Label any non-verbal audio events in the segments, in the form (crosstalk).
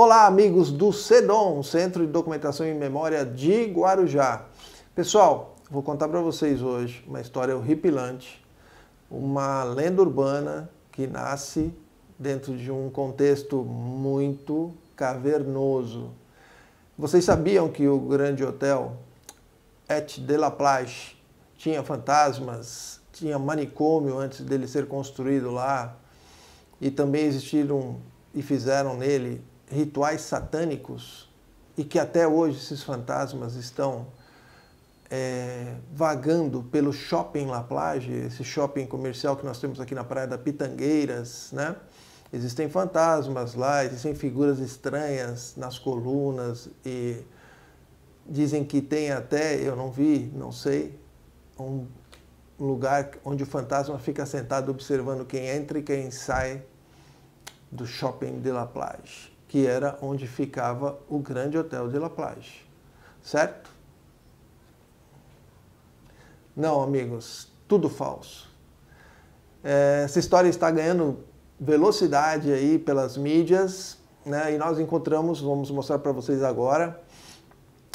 Olá, amigos do CEDOM, Centro de Documentação e Memória de Guarujá. Pessoal, vou contar para vocês hoje uma história horripilante, uma lenda urbana que nasce dentro de um contexto muito cavernoso. Vocês sabiam que o grande hotel Et de la Plage tinha fantasmas, tinha manicômio antes dele ser construído lá, e também existiram e fizeram nele rituais satânicos e que até hoje esses fantasmas estão é, vagando pelo shopping La Plage, esse shopping comercial que nós temos aqui na Praia da Pitangueiras, né? Existem fantasmas lá, existem figuras estranhas nas colunas e dizem que tem até, eu não vi, não sei, um lugar onde o fantasma fica sentado observando quem entra e quem sai do shopping de La Plage que era onde ficava o grande hotel de La Plage, certo? Não, amigos, tudo falso. É, essa história está ganhando velocidade aí pelas mídias, né? E nós encontramos, vamos mostrar para vocês agora,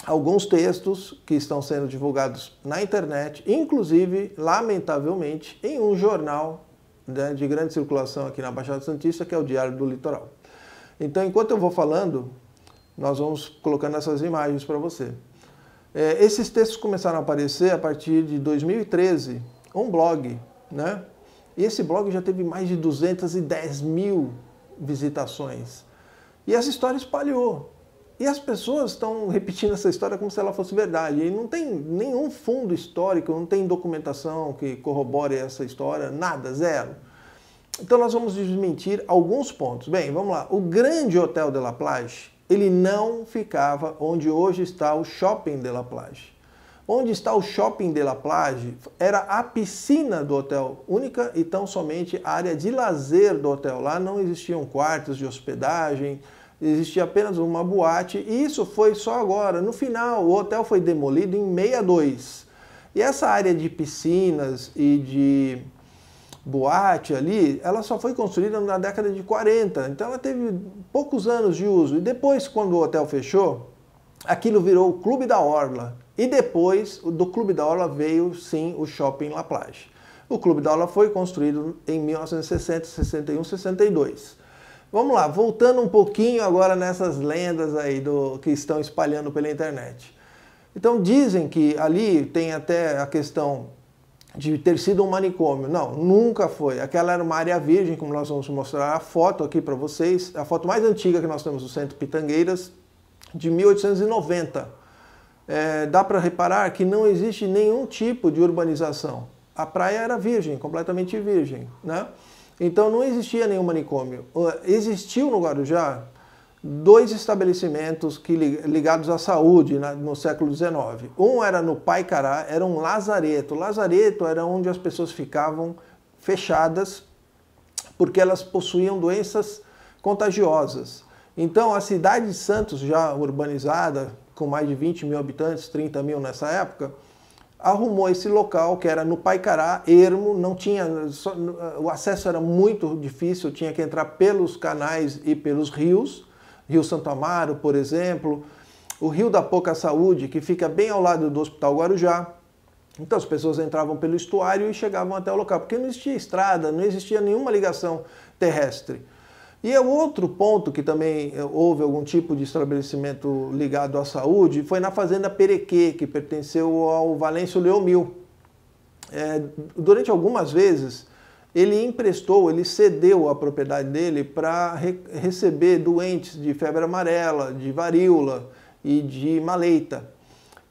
alguns textos que estão sendo divulgados na internet, inclusive, lamentavelmente, em um jornal né, de grande circulação aqui na Baixada Santista, que é o Diário do Litoral. Então, enquanto eu vou falando, nós vamos colocando essas imagens para você. É, esses textos começaram a aparecer a partir de 2013, um blog, né? E esse blog já teve mais de 210 mil visitações. E essa história espalhou. E as pessoas estão repetindo essa história como se ela fosse verdade. E não tem nenhum fundo histórico, não tem documentação que corrobore essa história, nada, zero. Então nós vamos desmentir alguns pontos. Bem, vamos lá. O grande Hotel de La Plage, ele não ficava onde hoje está o Shopping de La Plage. Onde está o Shopping de La Plage era a piscina do hotel, única e tão somente a área de lazer do hotel. Lá não existiam quartos de hospedagem, existia apenas uma boate, e isso foi só agora. No final, o hotel foi demolido em 62. E essa área de piscinas e de boate ali, ela só foi construída na década de 40, então ela teve poucos anos de uso. E depois, quando o hotel fechou, aquilo virou o Clube da Orla. E depois do Clube da Orla veio sim o Shopping La Plage. O Clube da Orla foi construído em 1960, 61, 62. Vamos lá, voltando um pouquinho agora nessas lendas aí do que estão espalhando pela internet. Então dizem que ali tem até a questão de ter sido um manicômio. Não, nunca foi. Aquela era uma área virgem, como nós vamos mostrar a foto aqui para vocês. A foto mais antiga que nós temos do centro Pitangueiras, de 1890. É, dá para reparar que não existe nenhum tipo de urbanização. A praia era virgem, completamente virgem. Né? Então não existia nenhum manicômio. Existiu no Guarujá, dois estabelecimentos que, ligados à saúde né, no século XIX. Um era no Paicará, era um lazareto. Lazareto era onde as pessoas ficavam fechadas porque elas possuíam doenças contagiosas. Então, a cidade de Santos, já urbanizada, com mais de 20 mil habitantes, 30 mil nessa época, arrumou esse local que era no Paicará, ermo, não tinha, só, o acesso era muito difícil, tinha que entrar pelos canais e pelos rios. Rio Santo Amaro, por exemplo, o Rio da Pouca Saúde, que fica bem ao lado do Hospital Guarujá. Então as pessoas entravam pelo estuário e chegavam até o local, porque não existia estrada, não existia nenhuma ligação terrestre. E é outro ponto que também eh, houve algum tipo de estabelecimento ligado à saúde foi na Fazenda Perequê, que pertenceu ao Valêncio Leomil. É, durante algumas vezes, ele emprestou, ele cedeu a propriedade dele para re receber doentes de febre amarela, de varíola e de maleita.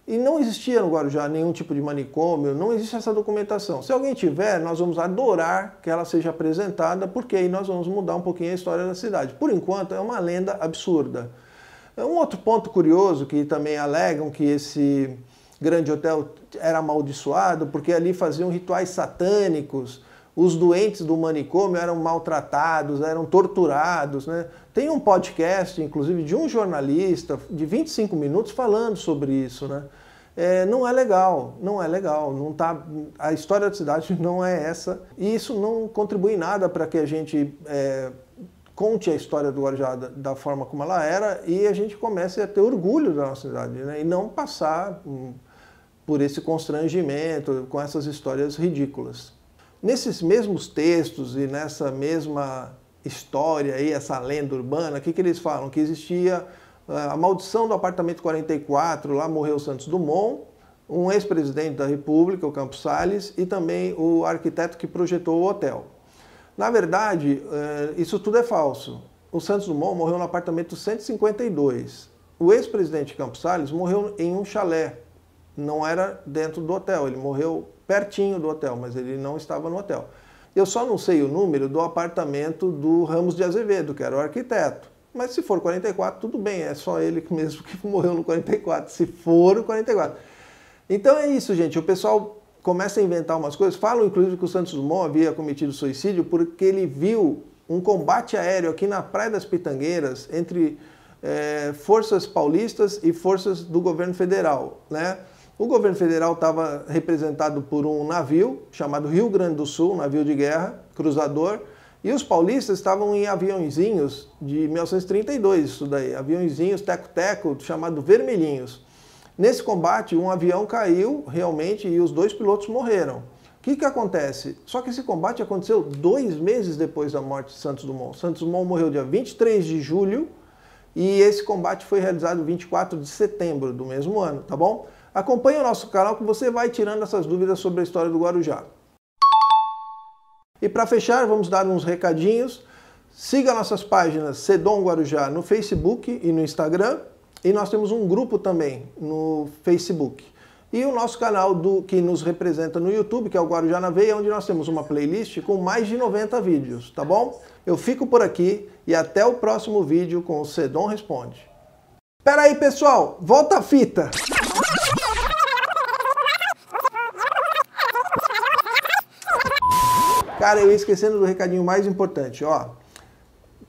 E não existia no Guarujá nenhum tipo de manicômio, não existe essa documentação. Se alguém tiver, nós vamos adorar que ela seja apresentada, porque aí nós vamos mudar um pouquinho a história da cidade. Por enquanto, é uma lenda absurda. Um outro ponto curioso que também alegam que esse grande hotel era amaldiçoado porque ali faziam rituais satânicos os doentes do manicômio eram maltratados, eram torturados. Né? Tem um podcast, inclusive, de um jornalista de 25 minutos falando sobre isso. Né? É, não é legal, não é legal, não tá, a história da cidade (laughs) não é essa e isso não contribui nada para que a gente é, conte a história do Guarujá da, da, forma como ela era e a gente comece a ter orgulho da nossa cidade né? e não passar hum, por esse constrangimento com essas histórias ridículas. Nesses mesmos textos e nessa mesma história aí, essa lenda urbana, o que, que eles falam? Que existia eh, a maldição do apartamento 44, lá morreu Santos Dumont, um ex-presidente da República, o Campos Salles, e também o arquiteto que projetou o hotel. Na verdade, eh, isso tudo é falso. O Santos Dumont morreu no apartamento 152. O ex-presidente Campos Salles morreu em um chalé, não era dentro do hotel, ele morreu pertinho do hotel, mas ele não estava no hotel. Eu só não sei o número do apartamento do Ramos de Azevedo, que era o arquiteto. Mas se for 44, tudo bem, é só ele mesmo que (laughs) morreu no 44, se for o 44. Então é isso, gente. O pessoal começa a inventar umas coisas. Falam, inclusive, que o Santos Dumont havia cometido suicídio porque ele viu um combate aéreo aqui na Praia das Pitangueiras entre é, forças paulistas e forças do governo federal, né? O governo federal estava representado por um navio chamado Rio Grande do Sul, um navio de guerra, cruzador, e os paulistas estavam em aviãozinhos de 1932, isso daí, aviãozinhos teco-teco, chamado vermelhinhos. Nesse combate, um avião caiu realmente e os dois pilotos morreram. O que, que acontece? Só que esse combate aconteceu dois meses depois da morte de Santos Dumont. Santos Dumont morreu dia 23 de julho e esse combate foi realizado 24 de setembro do mesmo ano, tá bom? Acompanhe o nosso canal que você vai tirando essas dúvidas sobre a história do Guarujá. E para fechar, vamos dar uns recadinhos. Siga nossas páginas Sedom Guarujá no Facebook e no Instagram. E nós temos um grupo também no Facebook. E o nosso canal do que nos representa no YouTube, que é o Guarujá na Veia, onde nós temos uma playlist com mais de 90 vídeos, tá bom? Eu fico por aqui e até o próximo vídeo com o Sedom Responde. Pera aí, pessoal, volta a fita! Cara, eu ia esquecendo do recadinho mais importante, ó.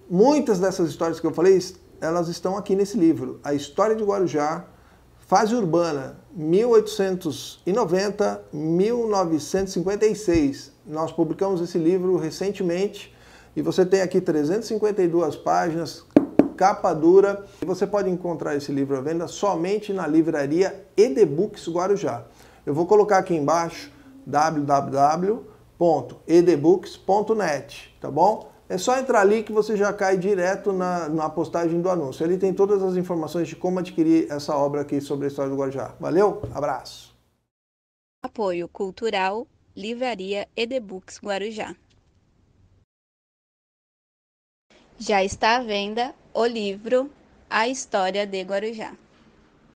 Muitas dessas histórias que eu falei, elas estão aqui nesse livro. A História de Guarujá, Fase Urbana, 1890-1956. Nós publicamos esse livro recentemente e você tem aqui 352 páginas, capa dura. E você pode encontrar esse livro à venda somente na livraria Edebooks Guarujá. Eu vou colocar aqui embaixo www www.edebooks.net, tá bom? É só entrar ali que você já cai direto na, na postagem do anúncio. Ele tem todas as informações de como adquirir essa obra aqui sobre a história do Guarujá. Valeu, abraço. Apoio Cultural, Livraria Edebooks Guarujá. Já está à venda o livro A História de Guarujá.